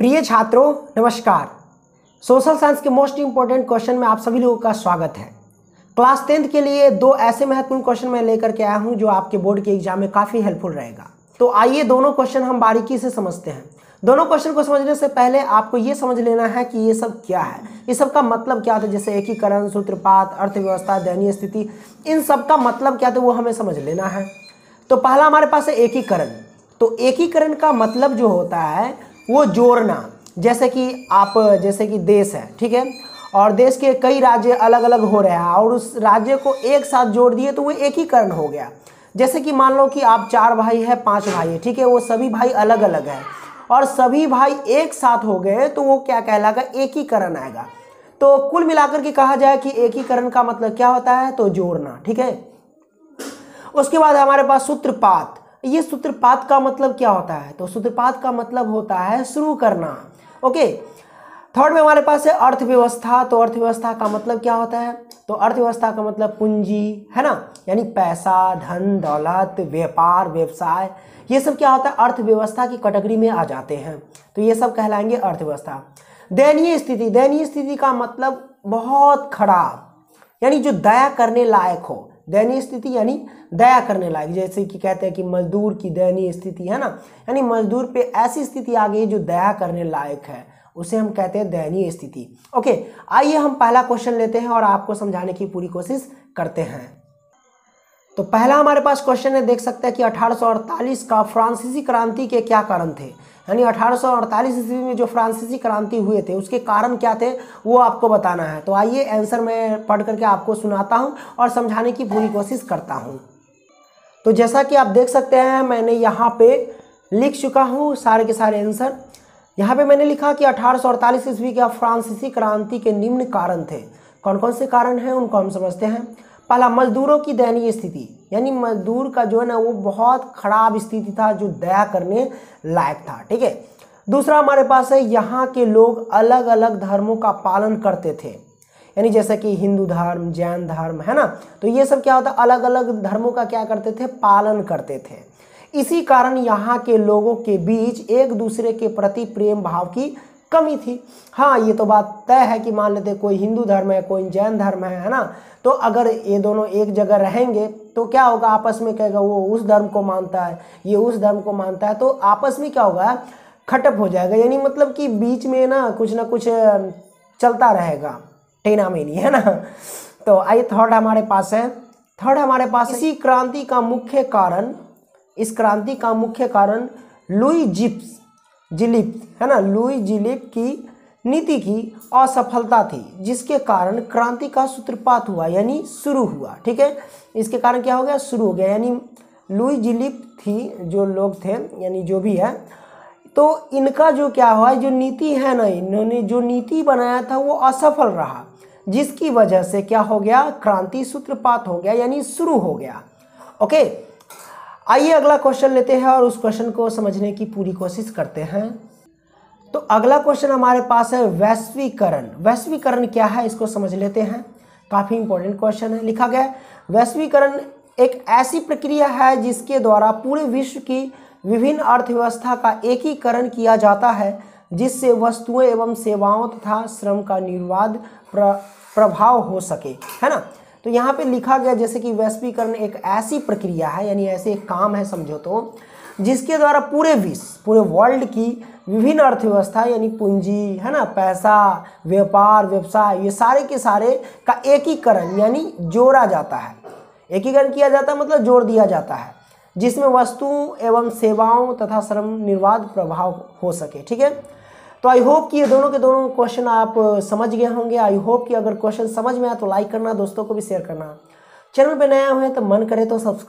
प्रिय छात्रों नमस्कार सोशल साइंस के मोस्ट इंपॉर्टेंट क्वेश्चन में आप सभी लोगों का स्वागत है क्लास टेंथ के लिए दो ऐसे महत्वपूर्ण क्वेश्चन मैं लेकर के आया हूँ जो आपके बोर्ड के एग्जाम में काफ़ी हेल्पफुल रहेगा तो आइए दोनों क्वेश्चन हम बारीकी से समझते हैं दोनों क्वेश्चन को समझने से पहले आपको ये समझ लेना है कि ये सब क्या है ये सब का मतलब क्या था जैसे एकीकरण सूत्रपात अर्थव्यवस्था दयनीय स्थिति इन सब का मतलब क्या था वो हमें समझ लेना है तो पहला हमारे पास है एकीकरण तो एकीकरण का मतलब जो होता है वो जोड़ना जैसे कि आप जैसे कि देश है ठीक है और देश के कई राज्य अलग अलग हो रहे हैं और उस राज्य को एक साथ जोड़ दिए तो वो एकीकरण हो गया जैसे कि मान लो कि आप चार भाई हैं पांच भाई है ठीक है वो सभी भाई अलग अलग है और सभी भाई एक साथ हो गए तो वो क्या कहलाएगा एकीकरण आएगा तो कुल मिलाकर के कहा जाए कि एकीकरण का मतलब क्या होता है तो जोड़ना ठीक है उसके बाद हमारे पास सूत्रपात ये सूत्रपात का मतलब क्या होता है तो सूत्रपात का मतलब होता है शुरू करना ओके थर्ड में हमारे पास है अर्थव्यवस्था तो अर्थव्यवस्था का मतलब क्या होता है तो अर्थव्यवस्था का मतलब पूंजी है ना यानी पैसा धन दौलत व्यापार व्यवसाय ये सब क्या होता है अर्थव्यवस्था की कैटेगरी में आ जाते हैं तो ये सब कहलाएंगे अर्थव्यवस्था दयनीय स्थिति दयनीय स्थिति का मतलब बहुत खराब यानी जो दया करने लायक हो दयनीय स्थिति यानी दया करने लायक जैसे कि कहते हैं कि मजदूर की दयनीय स्थिति है ना यानी मजदूर पे ऐसी स्थिति आ गई जो दया करने लायक है उसे हम कहते हैं दयनीय स्थिति ओके आइए हम पहला क्वेश्चन लेते हैं और आपको समझाने की पूरी कोशिश करते हैं तो पहला हमारे पास क्वेश्चन है देख सकते हैं कि अठारह का फ्रांसीसी क्रांति के क्या कारण थे यानी 1848 ईस्वी में जो फ्रांसीसी क्रांति हुए थे उसके कारण क्या थे वो आपको बताना है तो आइए आंसर मैं पढ़ करके आपको सुनाता हूँ और समझाने की पूरी कोशिश करता हूँ तो जैसा कि आप देख सकते हैं मैंने यहाँ पे लिख चुका हूँ सारे के सारे आंसर यहाँ पे मैंने लिखा कि अठारह ईस्वी के फ्रांसीसी क्रांति के निम्न कारण थे कौन कौन से कारण हैं उनको हम समझते हैं पहला मजदूरों की दयनीय स्थिति यानी मजदूर का जो है ना वो बहुत खराब स्थिति था जो दया करने लायक था ठीक है दूसरा हमारे पास है यहाँ के लोग अलग अलग धर्मों का पालन करते थे यानी जैसा कि हिंदू धर्म जैन धर्म है ना तो ये सब क्या होता अलग अलग धर्मों का क्या करते थे पालन करते थे इसी कारण यहाँ के लोगों के बीच एक दूसरे के प्रति प्रेम भाव की कमी थी हाँ ये तो बात तय है कि मान लेते कोई हिंदू धर्म है कोई जैन धर्म है है ना तो अगर ये दोनों एक जगह रहेंगे तो क्या होगा आपस में कहेगा वो उस धर्म को मानता है ये उस धर्म को मानता है तो आपस में क्या होगा खटप हो जाएगा यानी मतलब कि बीच में ना कुछ ना कुछ चलता रहेगा टेना मेनी है ना तो आइए थर्ड हमारे पास है थर्ड हमारे पास इसी क्रांति का मुख्य कारण इस क्रांति का मुख्य कारण लुई जिप्स जिलिप है ना लुई जिलिप की नीति की असफलता थी जिसके कारण क्रांति का सूत्रपात हुआ यानी शुरू हुआ ठीक है इसके कारण क्या हो गया शुरू हो गया यानी लुई जिलिप थी जो लोग थे यानी जो भी है तो इनका जो क्या हुआ जो नीति है ना इन्होंने जो नीति बनाया था वो असफल रहा जिसकी वजह से क्या हो गया क्रांति सूत्रपात हो गया यानी शुरू हो गया ओके आइए अगला क्वेश्चन लेते हैं और उस क्वेश्चन को समझने की पूरी कोशिश करते हैं तो अगला क्वेश्चन हमारे पास है वैश्वीकरण वैश्वीकरण क्या है इसको समझ लेते हैं काफ़ी इंपॉर्टेंट क्वेश्चन है लिखा गया वैश्वीकरण एक ऐसी प्रक्रिया है जिसके द्वारा पूरे विश्व की विभिन्न अर्थव्यवस्था का एकीकरण किया जाता है जिससे वस्तुएं एवं सेवाओं तथा श्रम का निर्वाध प्र, प्रभाव हो सके है ना तो यहाँ पे लिखा गया जैसे कि वैश्वीकरण एक ऐसी प्रक्रिया है यानी ऐसे एक काम है समझो तो जिसके द्वारा पूरे विश्व पूरे वर्ल्ड की विभिन्न अर्थव्यवस्था यानी पूंजी है ना पैसा व्यापार व्यवसाय ये सारे के सारे का एकीकरण यानी जोड़ा जाता है एकीकरण किया जाता है मतलब जोड़ दिया जाता है जिसमें वस्तुओं एवं सेवाओं तथा श्रम निर्वाध प्रभाव हो सके ठीक है तो आई होप कि ये दोनों के दोनों क्वेश्चन आप समझ गए होंगे आई होप कि अगर क्वेश्चन समझ में आया तो लाइक करना दोस्तों को भी शेयर करना चैनल पर नया हुए तो मन करे तो सब्सक्राइब